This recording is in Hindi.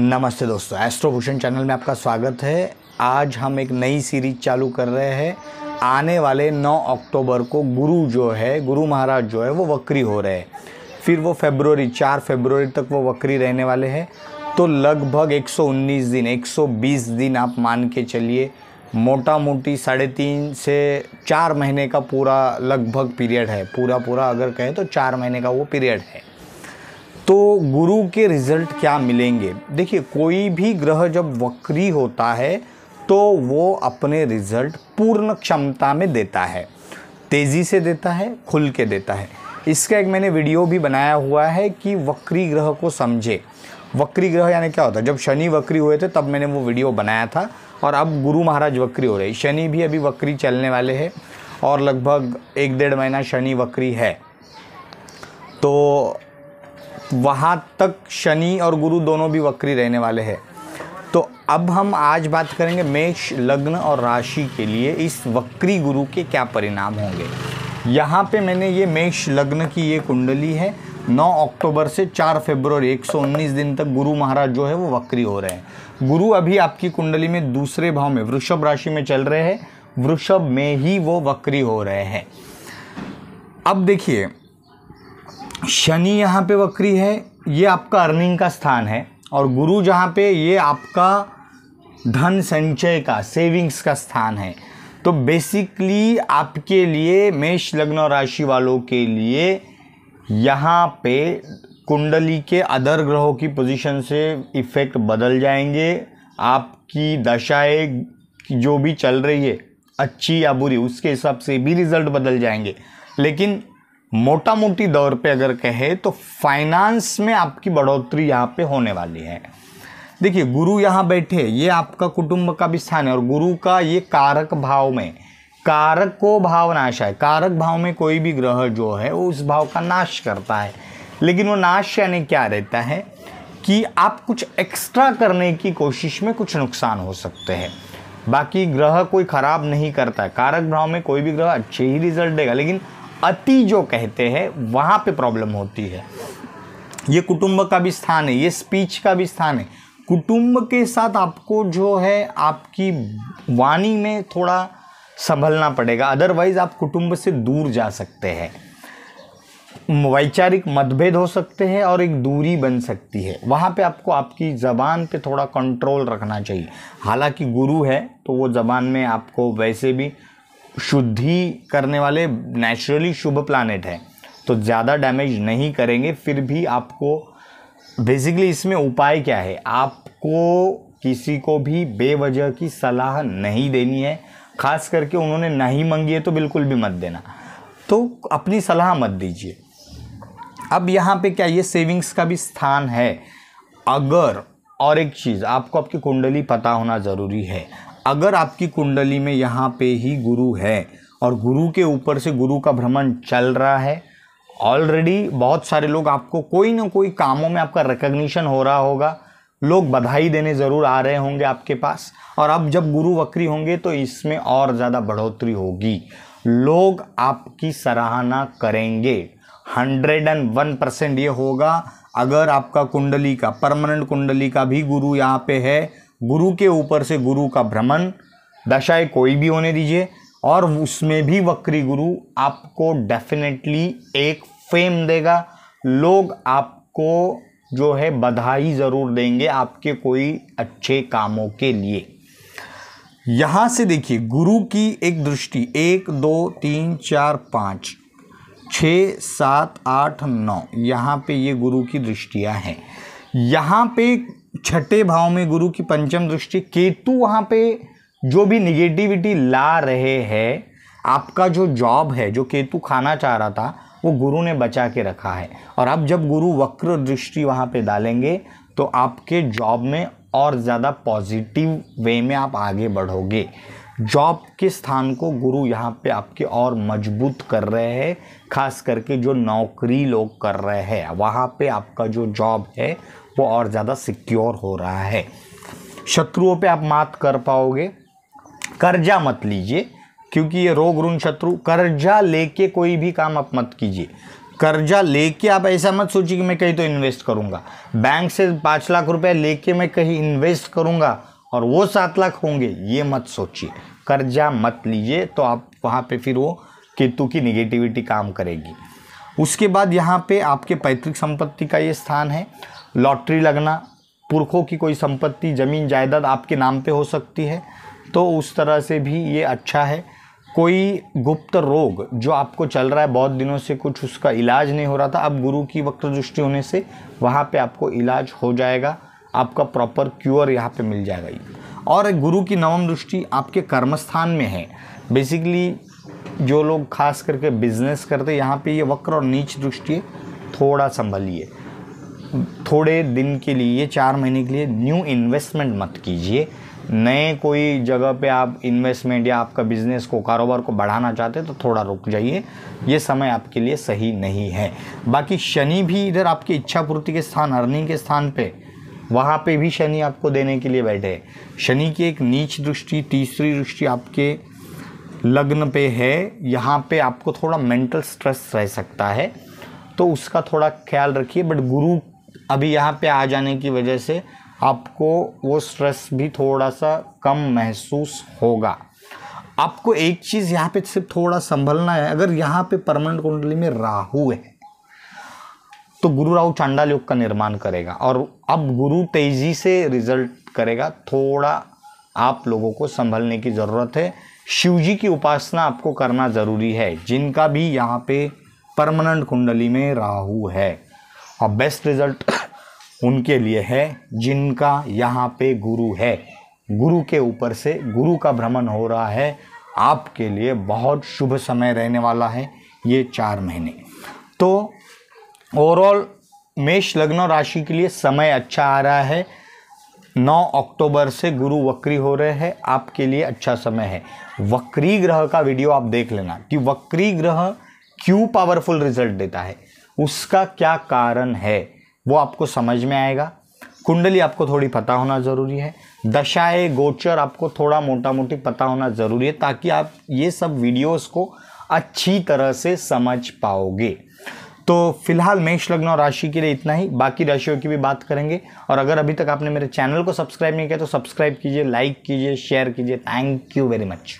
नमस्ते दोस्तों एस्ट्रोभूषण चैनल में आपका स्वागत है आज हम एक नई सीरीज चालू कर रहे हैं आने वाले 9 अक्टूबर को गुरु जो है गुरु महाराज जो है वो वक्री हो रहे हैं फिर वो फेब्रवरी 4 फेबररी तक वो वक्री रहने वाले हैं तो लगभग 119 दिन 120 दिन आप मान के चलिए मोटा मोटी साढ़े तीन से चार महीने का पूरा लगभग पीरियड है पूरा पूरा अगर कहें तो चार महीने का वो पीरियड है तो गुरु के रिजल्ट क्या मिलेंगे देखिए कोई भी ग्रह जब वक्री होता है तो वो अपने रिजल्ट पूर्ण क्षमता में देता है तेज़ी से देता है खुल के देता है इसका एक मैंने वीडियो भी बनाया हुआ है कि वक्री ग्रह को समझे वक्री ग्रह यानी क्या होता है जब शनि वक्री हुए थे तब मैंने वो वीडियो बनाया था और अब गुरु महाराज वक्री हो रहे शनि भी अभी वक्री चलने वाले हैं और लगभग एक डेढ़ महीना शनि वक्री है तो वहाँ तक शनि और गुरु दोनों भी वक्री रहने वाले हैं तो अब हम आज बात करेंगे मेष लग्न और राशि के लिए इस वक्री गुरु के क्या परिणाम होंगे यहाँ पे मैंने ये मेष लग्न की ये कुंडली है 9 अक्टूबर से 4 फरवरी 119 दिन तक गुरु महाराज जो है वो वक्री हो रहे हैं गुरु अभी आपकी कुंडली में दूसरे भाव में वृषभ राशि में चल रहे हैं वृषभ में ही वो वक्री हो रहे हैं अब देखिए शनि यहाँ पे वक्री है ये आपका अर्निंग का स्थान है और गुरु जहाँ पे ये आपका धन संचय का सेविंग्स का स्थान है तो बेसिकली आपके लिए मेष लग्न और राशि वालों के लिए यहाँ पे कुंडली के अदर ग्रहों की पोजीशन से इफ़ेक्ट बदल जाएंगे आपकी दशाएं जो भी चल रही है अच्छी या बुरी उसके हिसाब से भी रिज़ल्ट बदल जाएंगे लेकिन मोटा मोटी दौर पे अगर कहे तो फाइनेंस में आपकी बढ़ोतरी यहाँ पे होने वाली है देखिए गुरु यहाँ बैठे ये आपका कुटुंब का भी स्थान है और गुरु का ये कारक भाव में कारक को भाव नाश है कारक भाव में कोई भी ग्रह जो है वो उस भाव का नाश करता है लेकिन वो नाश यानी क्या रहता है कि आप कुछ एक्स्ट्रा करने की कोशिश में कुछ नुकसान हो सकते हैं बाकी ग्रह कोई ख़राब नहीं करता है कारक भाव में कोई भी ग्रह अच्छे ही रिजल्ट देगा लेकिन अति जो कहते हैं वहाँ पे प्रॉब्लम होती है ये कुटुंब का भी स्थान है ये स्पीच का भी स्थान है कुटुंब के साथ आपको जो है आपकी वाणी में थोड़ा संभलना पड़ेगा अदरवाइज़ आप कुटुंब से दूर जा सकते हैं वैचारिक मतभेद हो सकते हैं और एक दूरी बन सकती है वहाँ पे आपको आपकी ज़बान पे थोड़ा कंट्रोल रखना चाहिए हालांकि गुरु है तो वो ज़बान में आपको वैसे भी शुद्धि करने वाले नेचुरली शुभ प्लानट हैं तो ज़्यादा डैमेज नहीं करेंगे फिर भी आपको बेसिकली इसमें उपाय क्या है आपको किसी को भी बेवजह की सलाह नहीं देनी है खास करके उन्होंने नहीं मंगी है तो बिल्कुल भी मत देना तो अपनी सलाह मत दीजिए अब यहाँ पे क्या ये सेविंग्स का भी स्थान है अगर और एक चीज़ आपको आपकी कुंडली पता होना ज़रूरी है अगर आपकी कुंडली में यहाँ पे ही गुरु है और गुरु के ऊपर से गुरु का भ्रमण चल रहा है ऑलरेडी बहुत सारे लोग आपको कोई ना कोई कामों में आपका रिकग्निशन हो रहा होगा लोग बधाई देने ज़रूर आ रहे होंगे आपके पास और अब जब गुरु वक्री होंगे तो इसमें और ज़्यादा बढ़ोतरी होगी लोग आपकी सराहना करेंगे हंड्रेड एंड वन परसेंट ये होगा अगर आपका कुंडली का परमानेंट कुंडली का भी गुरु यहाँ पे है गुरु के ऊपर से गुरु का भ्रमण दशाएं कोई भी होने दीजिए और उसमें भी वक्री गुरु आपको डेफिनेटली एक फेम देगा लोग आपको जो है बधाई ज़रूर देंगे आपके कोई अच्छे कामों के लिए यहाँ से देखिए गुरु की एक दृष्टि एक दो तीन चार पाँच छः सात आठ नौ यहाँ पे ये गुरु की दृष्टियाँ हैं यहाँ पे छठे भाव में गुरु की पंचम दृष्टि केतु वहाँ पे जो भी निगेटिविटी ला रहे हैं आपका जो जॉब है जो केतु खाना चाह रहा था वो गुरु ने बचा के रखा है और अब जब गुरु वक्र दृष्टि वहाँ पे डालेंगे तो आपके जॉब में और ज़्यादा पॉजिटिव वे में आप आगे बढ़ोगे जॉब के स्थान को गुरु यहाँ पे आपके और मजबूत कर रहे हैं खास करके जो नौकरी लोग कर रहे हैं वहाँ पे आपका जो जॉब है वो और ज़्यादा सिक्योर हो रहा है शत्रुओं पे आप मात कर पाओगे कर्जा मत लीजिए क्योंकि ये रोग ऋण शत्रु कर्जा लेके कोई भी काम आप मत कीजिए कर्जा लेके आप ऐसा मत सोचिए कि मैं कहीं तो इन्वेस्ट करूँगा बैंक से पाँच लाख रुपए लेके मैं कहीं इन्वेस्ट करूँगा और वो सात लाख होंगे ये मत सोचिए कर्जा मत लीजिए तो आप वहाँ पे फिर वो केतु की निगेटिविटी काम करेगी उसके बाद यहाँ पे आपके पैतृक संपत्ति का ये स्थान है लॉटरी लगना पुरखों की कोई संपत्ति ज़मीन जायदाद आपके नाम पे हो सकती है तो उस तरह से भी ये अच्छा है कोई गुप्त रोग जो आपको चल रहा है बहुत दिनों से कुछ उसका इलाज नहीं हो रहा था अब गुरु की वक्त दृष्टि होने से वहाँ पे आपको इलाज हो जाएगा आपका प्रॉपर क्योर यहाँ पे मिल जाएगा और गुरु की नवम दृष्टि आपके कर्मस्थान में है बेसिकली जो लोग खास करके बिजनेस करते यहाँ पे ये वक्र और नीच दृष्टि थोड़ा संभलिए थोड़े दिन के लिए चार महीने के लिए न्यू इन्वेस्टमेंट मत कीजिए नए कोई जगह पे आप इन्वेस्टमेंट या आपका बिजनेस को कारोबार को बढ़ाना चाहते हैं तो थोड़ा रुक जाइए ये समय आपके लिए सही नहीं है बाकी शनि भी इधर आपकी इच्छा पूर्ति के स्थान अर्निंग के स्थान पे वहाँ पे भी शनि आपको देने के लिए बैठे हैं शनि की एक नीच दृष्टि तीसरी दृष्टि आपके लग्न पे है यहाँ पे आपको थोड़ा मेंटल स्ट्रेस रह सकता है तो उसका थोड़ा ख्याल रखिए बट गुरु अभी यहाँ पे आ जाने की वजह से आपको वो स्ट्रेस भी थोड़ा सा कम महसूस होगा आपको एक चीज़ यहाँ पे सिर्फ थोड़ा संभलना है अगर यहाँ पे परमानेंट कुंडली में राहु है तो गुरु राहु चांडाल योग का निर्माण करेगा और अब गुरु तेज़ी से रिजल्ट करेगा थोड़ा आप लोगों को संभलने की ज़रूरत है शिव जी की उपासना आपको करना ज़रूरी है जिनका भी यहाँ पे परमानेंट कुंडली में राहु है और बेस्ट रिजल्ट उनके लिए है जिनका यहाँ पे गुरु है गुरु के ऊपर से गुरु का भ्रमण हो रहा है आपके लिए बहुत शुभ समय रहने वाला है ये चार महीने तो ओवरऑल मेष लग्न राशि के लिए समय अच्छा आ रहा है 9 अक्टूबर से गुरु वक्री हो रहे हैं आपके लिए अच्छा समय है वक्री ग्रह का वीडियो आप देख लेना कि वक्री ग्रह क्यों पावरफुल रिजल्ट देता है उसका क्या कारण है वो आपको समझ में आएगा कुंडली आपको थोड़ी पता होना ज़रूरी है दशाएं गोचर आपको थोड़ा मोटा मोटी पता होना ज़रूरी है ताकि आप ये सब वीडियोस को अच्छी तरह से समझ पाओगे तो फिलहाल मेष लग्न और राशि के लिए इतना ही बाकी राशियों की भी बात करेंगे और अगर अभी तक आपने मेरे चैनल को सब्सक्राइब नहीं किया तो सब्सक्राइब कीजिए लाइक कीजिए शेयर कीजिए थैंक यू वेरी मच